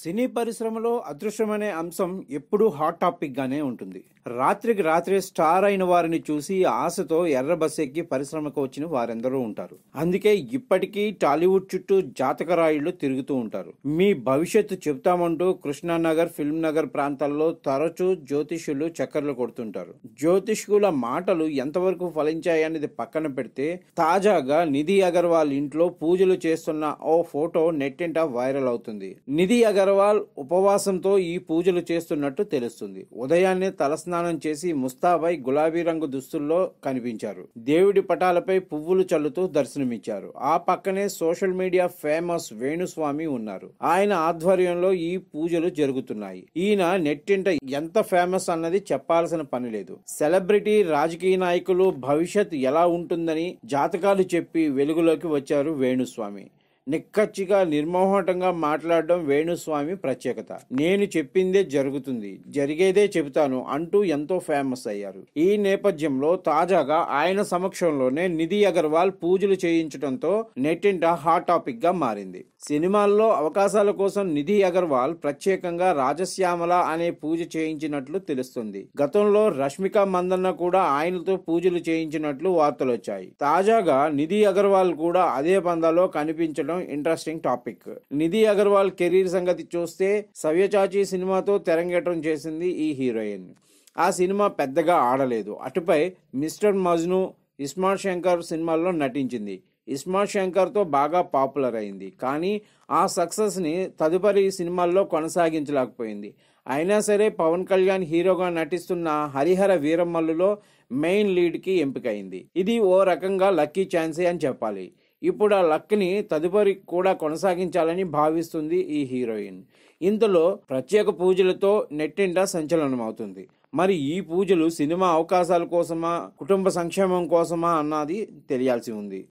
సినీ పరిశ్రమలో అదృశ్యం అనే అంశం ఎప్పుడూ హాట్ టాపిక్ గానే ఉంటుంది రాత్రికి రాత్రే స్టార్ అయిన వారిని చూసి ఆశతో ఎర్ర బస్ ఎక్కి పరిశ్రమకు వచ్చిన వారెందరూ ఉంటారు అందుకే ఇప్పటికీ టాలీవుడ్ చుట్టూ రాయుళ్లు తిరుగుతూ ఉంటారు మీ భవిష్యత్తు చెప్తామంటూ కృష్ణానగర్ ఫిల్మ్ నగర్ ప్రాంతాల్లో తరచూ జ్యోతిష్యులు చక్కర్లు కొడుతుంటారు జ్యోతిష్కుల మాటలు ఎంతవరకు ఫలించాయనేది పక్కన పెడితే తాజాగా నిధి అగర్వాల్ ఇంట్లో పూజలు చేస్తున్న ఓ ఫోటో నెట్టింట వైరల్ అవుతుంది నిధి అగర్వాల్ అగర్వాల్ ఉపవాసంతో ఈ పూజలు చేస్తున్నట్టు తెలుస్తుంది ఉదయాన్నే తలస్నానం చేసి ముస్తాబై గులాబీ రంగు దుస్తుల్లో కనిపించారు దేవుడి పటాలపై పువ్వులు చల్లుతూ దర్శనమిచ్చారు ఆ పక్కనే సోషల్ మీడియా ఫేమస్ వేణుస్వామి ఉన్నారు ఆయన ఆధ్వర్యంలో ఈ పూజలు జరుగుతున్నాయి ఈయన నెట్టింట ఎంత ఫేమస్ అన్నది చెప్పాల్సిన పని లేదు సెలబ్రిటీ రాజకీయ నాయకులు భవిష్యత్ ఎలా ఉంటుందని జాతకాలు చెప్పి వెలుగులోకి వచ్చారు వేణుస్వామి నిక్కచ్చిగా నిర్మోహటంగా మాట్లాడడం వేణుస్వామి ప్రత్యేకత నేను చెప్పిందే జరుగుతుంది జరిగేదే చెబుతాను అంటూ ఎంతో ఫేమస్ అయ్యారు ఈ నేపథ్యంలో తాజాగా ఆయన సమక్షంలోనే నిధి అగర్వాల్ పూజలు చేయించడంతో నెట్టింట హాట్ టాపిక్ గా మారింది సినిమాల్లో అవకాశాల కోసం నిధి అగర్వాల్ ప్రత్యేకంగా రాజశ్యామల అనే పూజ చేయించినట్లు తెలుస్తుంది గతంలో రష్మిక మందన్న కూడా ఆయనతో పూజలు చేయించినట్లు వార్తలు వచ్చాయి తాజాగా నిధి అగర్వాల్ కూడా అదే పందాలో కనిపించడం interesting topic Nidhi Agarwal career సంగతి చూస్తే సవ్యచాచి సినిమాతో తెరంగేటం చేసింది ఈ హీరోయిన్ ఆ సినిమా పెద్దగా ఆడలేదు అటుపై మిస్టర్ మజ్ను ఇస్మార్ట్ శంకర్ సినిమాల్లో నటించింది ఇస్మార్ట్ శంకర్తో బాగా పాపులర్ అయింది కానీ ఆ సక్సెస్ని తదుపరి సినిమాల్లో కొనసాగించలేకపోయింది అయినా సరే పవన్ కళ్యాణ్ హీరోగా నటిస్తున్న హరిహర వీరమ్మల్లులో మెయిన్ లీడ్కి ఎంపికైంది ఇది ఓ రకంగా లక్కీ ఛాన్సే అని చెప్పాలి ఇప్పుడు ఆ లక్ని తదుపరి కూడా కొనసాగించాలని భావిస్తుంది ఈ హీరోయిన్ ఇంతలో ప్రత్యేక పూజలతో సంచలనం సంచలనమవుతుంది మరి ఈ పూజలు సినిమా అవకాశాల కోసమా కుటుంబ సంక్షేమం కోసమా అన్నది తెలియాల్సి ఉంది